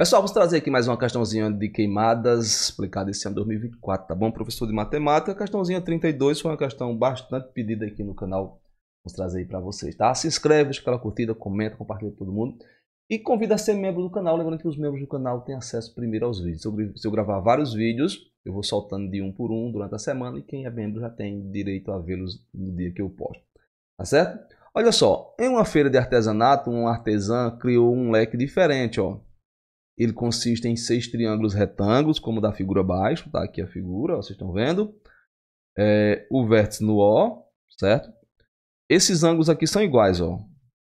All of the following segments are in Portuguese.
Pessoal, vamos trazer aqui mais uma questãozinha de queimadas explicada esse ano 2024, tá bom? Professor de matemática, questãozinha 32 foi uma questão bastante pedida aqui no canal. Vamos trazer aí para vocês, tá? Se inscreve, deixa aquela curtida, comenta, compartilha com todo mundo. E convida a ser membro do canal, lembrando que os membros do canal têm acesso primeiro aos vídeos. Se eu, se eu gravar vários vídeos, eu vou soltando de um por um durante a semana e quem é membro já tem direito a vê-los no dia que eu posto. Tá certo? Olha só, em uma feira de artesanato, um artesã criou um leque diferente, ó ele consiste em seis triângulos retângulos, como da figura abaixo, tá aqui a figura, ó, vocês estão vendo. É, o vértice no O, certo? Esses ângulos aqui são iguais, ó.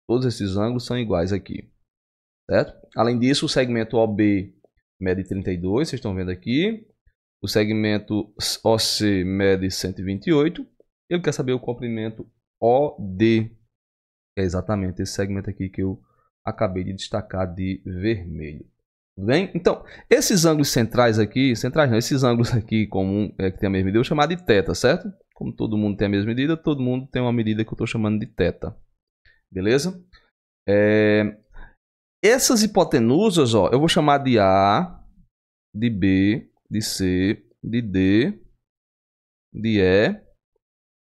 Todos esses ângulos são iguais aqui, certo? Além disso, o segmento OB mede 32, vocês estão vendo aqui. O segmento OC mede 128. Ele quer saber o comprimento OD, que é exatamente esse segmento aqui que eu acabei de destacar de vermelho. Tudo bem? Então, esses ângulos centrais aqui, centrais não, esses ângulos aqui comum é, que tem a mesma medida, eu vou chamar de teta, certo? Como todo mundo tem a mesma medida, todo mundo tem uma medida que eu estou chamando de teta. Beleza? É... Essas hipotenusas, ó, eu vou chamar de A, de B, de C, de D, de E.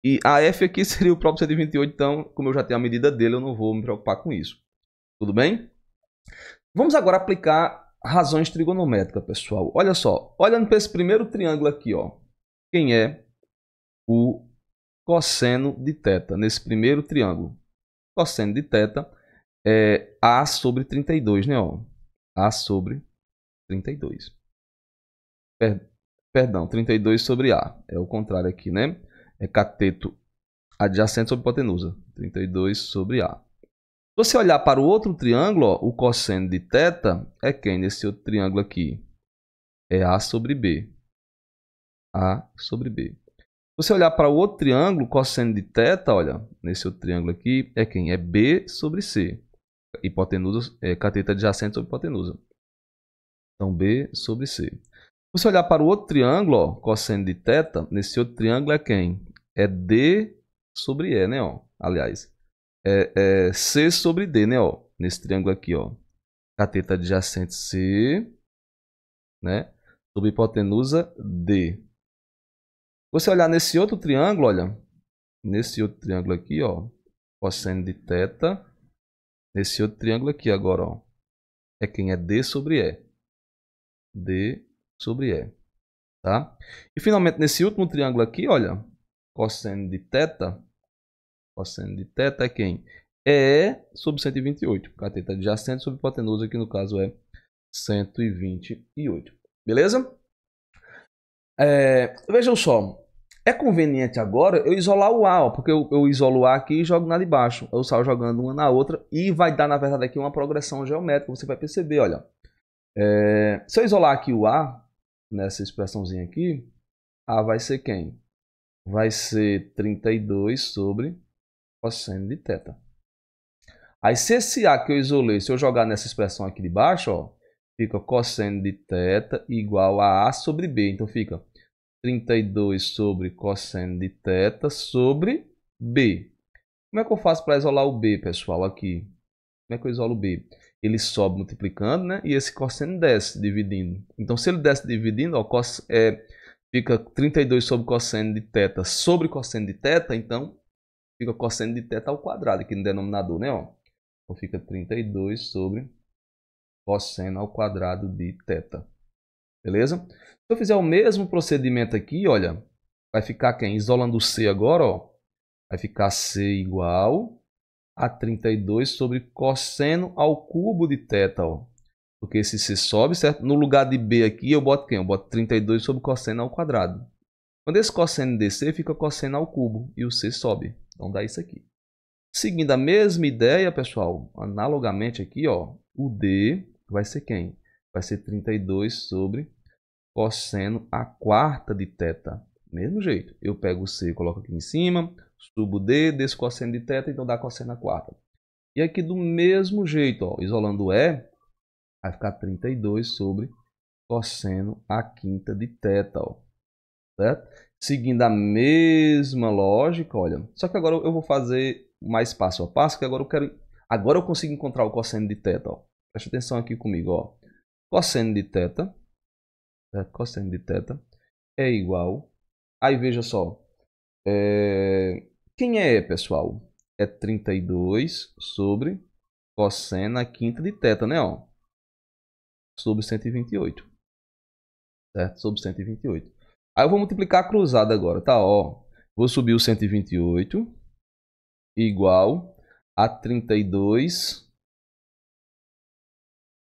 E a F aqui seria o próprio 128, então, como eu já tenho a medida dele, eu não vou me preocupar com isso. Tudo bem? Vamos agora aplicar razões trigonométricas, pessoal. Olha só, olhando para esse primeiro triângulo aqui, ó, quem é o cosseno de θ nesse primeiro triângulo? Cosseno de θ é A sobre 32, né? Ó? A sobre 32. Per perdão, 32 sobre A. É o contrário aqui, né? É cateto adjacente sobre hipotenusa. 32 sobre A você olhar para o outro triângulo, ó, o cosseno de teta é quem nesse outro triângulo aqui? É A sobre B. A sobre B. Você olhar para o outro triângulo, cosseno de teta, olha, nesse outro triângulo aqui, é quem? É B sobre C. Hipotenusa, é, cateta adjacente sobre hipotenusa. Então, B sobre C. Você olhar para o outro triângulo, ó, cosseno de teta nesse outro triângulo é quem? É D sobre E, né? Ó? Aliás, é, é, C sobre D, né? Ó, nesse triângulo aqui, ó. Cateta adjacente C, né? Sobre hipotenusa D. Você olhar nesse outro triângulo, olha. Nesse outro triângulo aqui, ó. Cosseno de teta. Nesse outro triângulo aqui agora, ó. É quem é D sobre E. D sobre E. Tá? E finalmente, nesse último triângulo aqui, olha. Cosseno de teta Cosseno de θ é quem? É sobre 128. Cateta adjacente sobre hipotenusa, que no caso é 128. Beleza? É, vejam só. É conveniente agora eu isolar o A, ó, porque eu, eu, isolo o A aqui e jogo na de baixo. Eu saio jogando uma na outra e vai dar, na verdade, aqui uma progressão geométrica. Você vai perceber, olha. É, se eu isolar aqui o A, nessa expressãozinha aqui, A vai ser quem? Vai ser 32 sobre cosseno de teta. Aí se esse A que eu isolei, se eu jogar nessa expressão aqui de baixo, ó, fica cosseno de teta igual a A sobre B. Então fica 32 sobre cosseno de teta sobre B. Como é que eu faço para isolar o B, pessoal, aqui? Como é que eu isolo o B? Ele sobe multiplicando, né? E esse cosseno desce dividindo. Então se ele desce dividindo, ó, cos, é, fica 32 sobre cosseno de teta sobre cosseno de teta. então fica cosseno de teta ao quadrado aqui no denominador, né? Ó? Então fica 32 sobre cosseno ao quadrado de teta. Beleza? Se eu fizer o mesmo procedimento aqui, olha, vai ficar quem? Isolando o C agora, ó. Vai ficar C igual a 32 sobre cosseno ao cubo de teta, ó. Porque esse C sobe, certo? No lugar de B aqui, eu boto quem? Eu boto 32 sobre cosseno ao quadrado. Quando esse cosseno descer, fica cosseno ao cubo e o C sobe. Então dá isso aqui. Seguindo a mesma ideia, pessoal, analogamente aqui, ó, o D vai ser quem? Vai ser 32 sobre cosseno a quarta de teta. Mesmo jeito, eu pego o C, coloco aqui em cima, subo D, desço cosseno de teta, então dá cosseno a quarta. E aqui do mesmo jeito, ó, isolando o E, vai ficar 32 sobre cosseno a quinta de teta, ó. Certo? seguindo a mesma lógica, olha. Só que agora eu vou fazer mais passo a passo, que agora eu quero. Agora eu consigo encontrar o cosseno de teta. Ó. Presta atenção aqui comigo, ó. Cosseno de teta, é, cosseno de teta é igual. Aí veja só. É... Quem é, pessoal? É 32 sobre cosseno a quinta de teta, né, ó? Sobre 128. Certo? Sobre 128. Aí eu vou multiplicar a cruzada agora, tá? Ó, vou subir o 128 igual a 32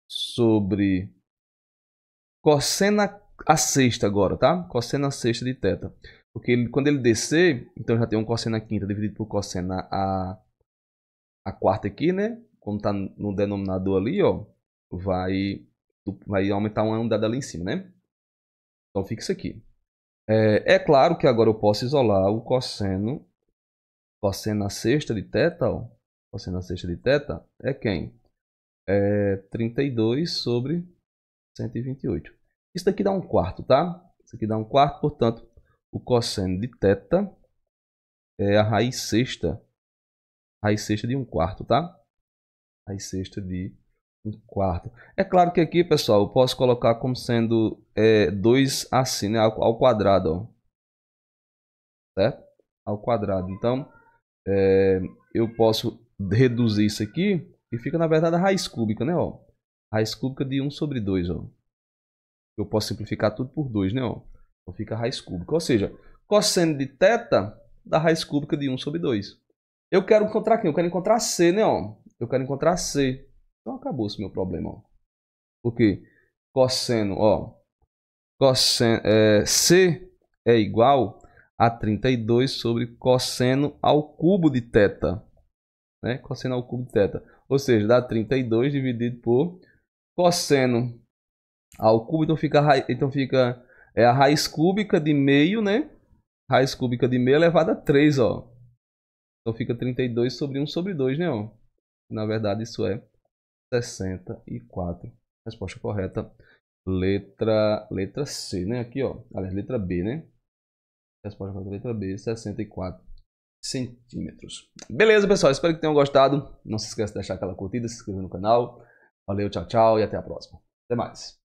sobre cosseno a sexta agora, tá? a sexta de teta. Porque ele, quando ele descer, então já tem um cosseno a quinta dividido por cosseno a, a quarta aqui, né? Como tá no denominador ali, ó, vai, vai aumentar uma unidade ali em cima, né? Então fixa aqui. É, é, claro que agora eu posso isolar o cosseno, cosseno na sexta de teta, ó, cosseno na sexta de teta é quem? É 32 sobre 128. Isso aqui dá um quarto, tá? Isso aqui dá um quarto, portanto, o cosseno de teta é a raiz sexta, raiz sexta de um quarto, tá? Raiz sexta de um quarto. É claro que aqui, pessoal, eu posso colocar como sendo 2 é, assim, né? Ao, ao quadrado, ó. Certo? Ao quadrado. Então, é, eu posso reduzir isso aqui e fica, na verdade, a raiz cúbica, né? Ó. Raiz cúbica de 1 sobre 2, ó. Eu posso simplificar tudo por 2, né? Ó. Então fica a raiz cúbica. Ou seja, cosseno de teta da raiz cúbica de 1 sobre 2. Eu quero encontrar quem? Eu quero encontrar C, né? Ó. Eu quero encontrar C. Então acabou esse meu problema. Ó. Porque cosseno, ó, cosseno, é, C é igual a 32 sobre cosseno ao cubo de teta. Né? Cosseno ao cubo de teta. Ou seja, dá 32 dividido por cosseno ao cubo. Então fica, então fica é a raiz cúbica de meio, né? Raiz cúbica de meio elevada a 3, ó. Então fica 32 sobre 1 sobre 2, né? Ó? Na verdade, isso é 64. Resposta correta, letra, letra C, né? Aqui, ó. Aliás, letra B, né? Resposta correta, letra B, 64 centímetros. Beleza, pessoal? Espero que tenham gostado. Não se esqueça de deixar aquela curtida, se inscrever no canal. Valeu, tchau, tchau e até a próxima. Até mais.